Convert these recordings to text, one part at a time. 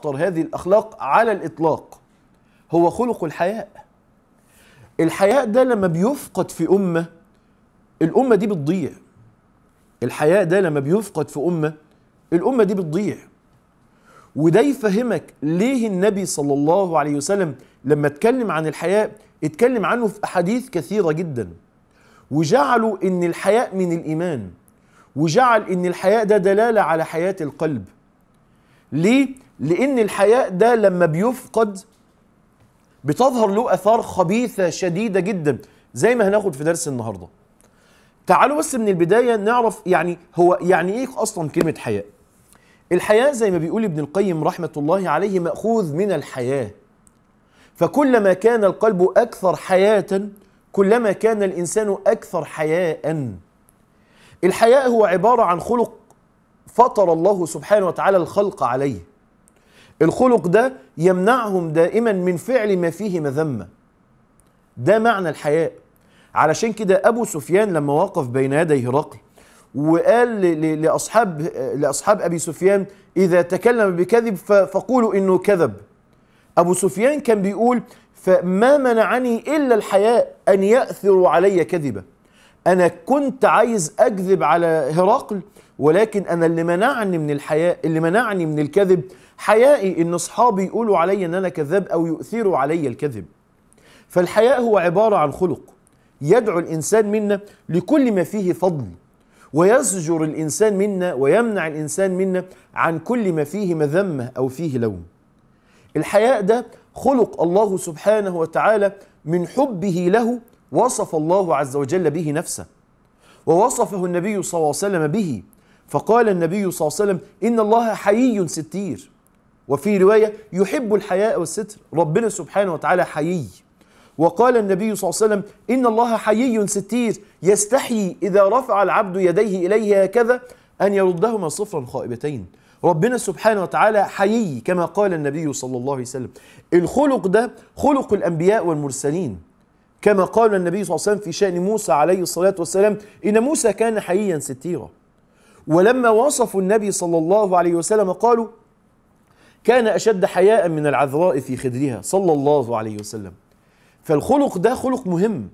أخطر هذه الأخلاق على الإطلاق هو خلق الحياء الحياء ده لما بيفقد في أمة الأمة دي بتضيع الحياء ده لما بيفقد في أمة الأمة دي بتضيع وده يفهمك ليه النبي صلى الله عليه وسلم لما اتكلم عن الحياء اتكلم عنه في أحاديث كثيرة جدا وجعلوا إن الحياء من الإيمان وجعل إن الحياء ده دلالة على حياة القلب ليه؟ لأن الحياء ده لما بيفقد بتظهر له آثار خبيثة شديدة جدا زي ما هناخد في درس النهارده. تعالوا بس من البداية نعرف يعني هو يعني إيه أصلا كلمة حياء؟ الحياء زي ما بيقول ابن القيم رحمة الله عليه مأخوذ من الحياة فكلما كان القلب أكثر حياة كلما كان الإنسان أكثر حياء الحياء هو عبارة عن خلق فطر الله سبحانه وتعالى الخلق عليه الخلق ده يمنعهم دائما من فعل ما فيه مذمة ده معنى الحياء علشان كده أبو سفيان لما وقف بين يدي هرقل وقال لأصحاب, لأصحاب أبي سفيان إذا تكلم بكذب فقولوا إنه كذب أبو سفيان كان بيقول فما منعني إلا الحياء أن يأثروا علي كذبة انا كنت عايز اكذب على هرقل ولكن انا اللي منعني من الحياء اللي منعني من الكذب حيائي ان اصحابي يقولوا علي ان انا كذاب او يؤثروا علي الكذب فالحياء هو عباره عن خلق يدعو الانسان منا لكل ما فيه فضل ويزجر الانسان منا ويمنع الانسان منا عن كل ما فيه مذمه او فيه لوم الحياء ده خلق الله سبحانه وتعالى من حبه له وصف الله عز وجل به نفسه ووصفه النبي صلى الله عليه وسلم به فقال النبي صلى الله عليه وسلم إن الله حيي ستير وفي رواية يحب الحياء والستر ربنا سبحانه وتعالى حيي وقال النبي صلى الله عليه وسلم إن الله حيي ستير يستحيي إذا رفع العبد يديه إليه هكذا أن يردهما صفرا خائبتين ربنا سبحانه وتعالى حيي كما قال النبي صلى الله عليه وسلم الخلق ده خلق الأنبياء والمرسلين كما قال النبي صلى الله عليه وسلم في شأن موسى عليه الصلاة والسلام إن موسى كان حييا ستيرا ولما وصفوا النبي صلى الله عليه وسلم قالوا كان أشد حياء من العذراء في خدرها صلى الله عليه وسلم فالخلق ده خلق مهم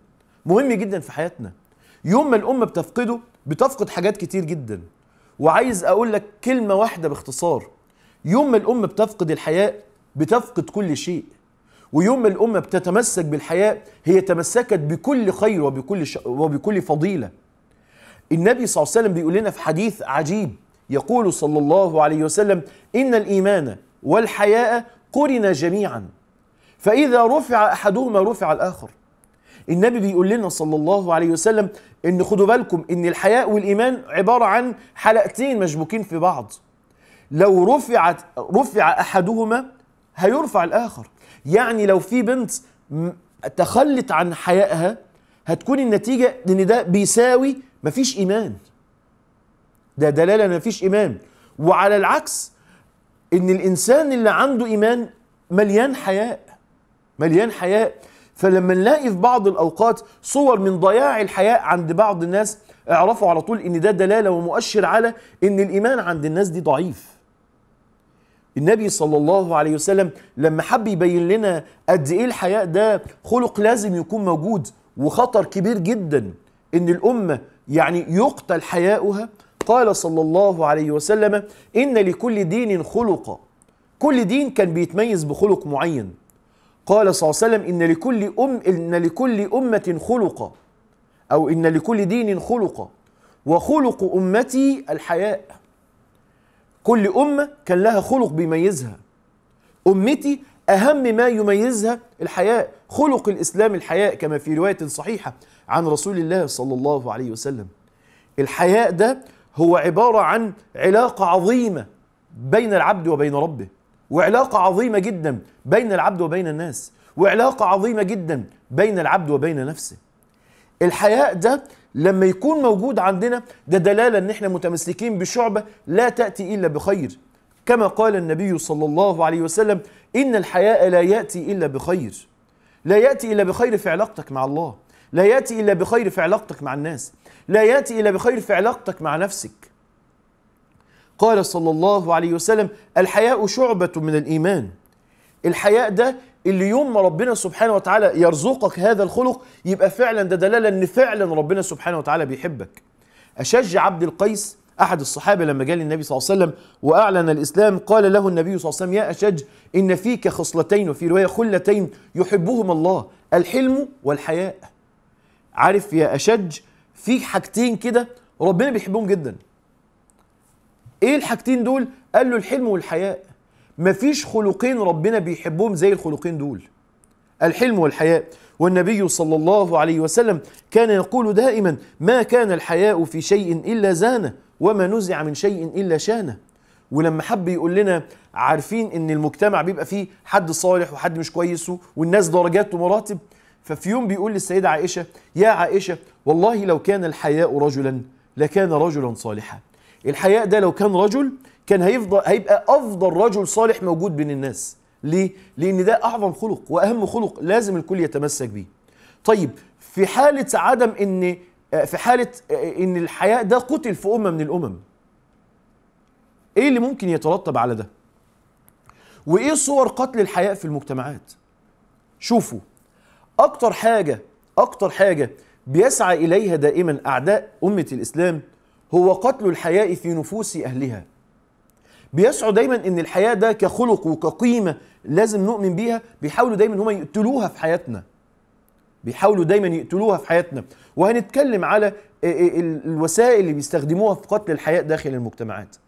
مهم جدا في حياتنا يوم ما الأمة بتفقده بتفقد حاجات كتير جدا وعايز أقول لك كلمة واحدة باختصار يوم ما الأمة بتفقد الحياء بتفقد كل شيء ويوم ما الأمة بتتمسك بالحياء هي تمسكت بكل خير وبكل, ش... وبكل فضيلة النبي صلى الله عليه وسلم بيقول لنا في حديث عجيب يقول صلى الله عليه وسلم إن الإيمان والحياء قرنا جميعا فإذا رفع أحدهما رفع الآخر النبي بيقول لنا صلى الله عليه وسلم إن خدوا بالكم إن الحياء والإيمان عبارة عن حلقتين مشبوكين في بعض لو رفعت رفع أحدهما هيرفع الآخر يعني لو في بنت تخلت عن حيائها هتكون النتيجة ان ده بيساوي مفيش ايمان ده دلالة ان مفيش ايمان وعلى العكس ان الانسان اللي عنده ايمان مليان حياء مليان حياء فلما نلاقي في بعض الاوقات صور من ضياع الحياء عند بعض الناس اعرفوا على طول ان ده دلاله ومؤشر على ان الايمان عند الناس دي ضعيف النبي صلى الله عليه وسلم لما حب يبين لنا قد ايه الحياء ده خلق لازم يكون موجود وخطر كبير جدا ان الامه يعني يقتل حياؤها قال صلى الله عليه وسلم ان لكل دين خلقا كل دين كان بيتميز بخلق معين قال صلى الله عليه وسلم ان لكل ام ان لكل امه خلقا او ان لكل دين خلقا وخلق امتي الحياء كل أمة كان لها خلق بيميزها أمتي أهم ما يميزها الحياء خلق الإسلام الحياء كما في رواية صحيحة عن رسول الله صلى الله عليه وسلم الحياء ده هو عبارة عن علاقة عظيمة بين العبد وبين ربه وعلاقة عظيمة جدا بين العبد وبين الناس وعلاقة عظيمة جدا بين العبد وبين نفسه الحياء ده لما يكون موجود عندنا ده دلالة ان احنا متمسكين بشعبة لا تأتي إلا بخير كما قال النبي صلى الله عليه وسلم إن الحياء لا يأتي إلا بخير لا يأتي إلا بخير في علاقتك مع الله لا يأتي إلا بخير في علاقتك مع الناس لا يأتي إلا بخير في علاقتك مع نفسك قال صلى الله عليه وسلم الحياء شعبة من الإيمان الحياء ده اللي يوم ما ربنا سبحانه وتعالى يرزقك هذا الخلق يبقى فعلا ده دلاله ان فعلا ربنا سبحانه وتعالى بيحبك اشج عبد القيس احد الصحابه لما جاء للنبي صلى الله عليه وسلم واعلن الاسلام قال له النبي صلى الله عليه وسلم يا اشج ان فيك خصلتين وفي روايه خلتين يحبهما الله الحلم والحياء عارف يا اشج في حاجتين كده ربنا بيحبهم جدا ايه الحاجتين دول قال له الحلم والحياء مفيش خلقين ربنا بيحبهم زي الخلقين دول الحلم والحياء والنبي صلى الله عليه وسلم كان يقول دائما ما كان الحياء في شيء إلا زانه وما نزع من شيء إلا شانه ولما حب يقول لنا عارفين ان المجتمع بيبقى فيه حد صالح وحد مش كويس والناس درجات ومراتب ففي يوم بيقول للسيدة عائشة يا عائشة والله لو كان الحياء رجلا لكان رجلا صالحا الحياء ده لو كان رجل كان هيفضل هيبقى افضل رجل صالح موجود بين الناس ليه لان ده اعظم خلق واهم خلق لازم الكل يتمسك بيه طيب في حاله عدم ان آه، في حاله آه، ان الحياء ده قتل في امه من الامم ايه اللي ممكن يترتب على ده وايه صور قتل الحياء في المجتمعات شوفوا اكتر حاجه اكتر حاجه بيسعى اليها دائما اعداء امه الاسلام هو قتل الحياء في نفوس أهلها بيسعوا دايما ان الحياة ده كخلق وكقيمة لازم نؤمن بيها بيحاولوا دايما هم يقتلوها في حياتنا بيحاولوا دايما يقتلوها في حياتنا وهنتكلم على آه، آه، الوسائل اللي بيستخدموها في قتل الحياء داخل المجتمعات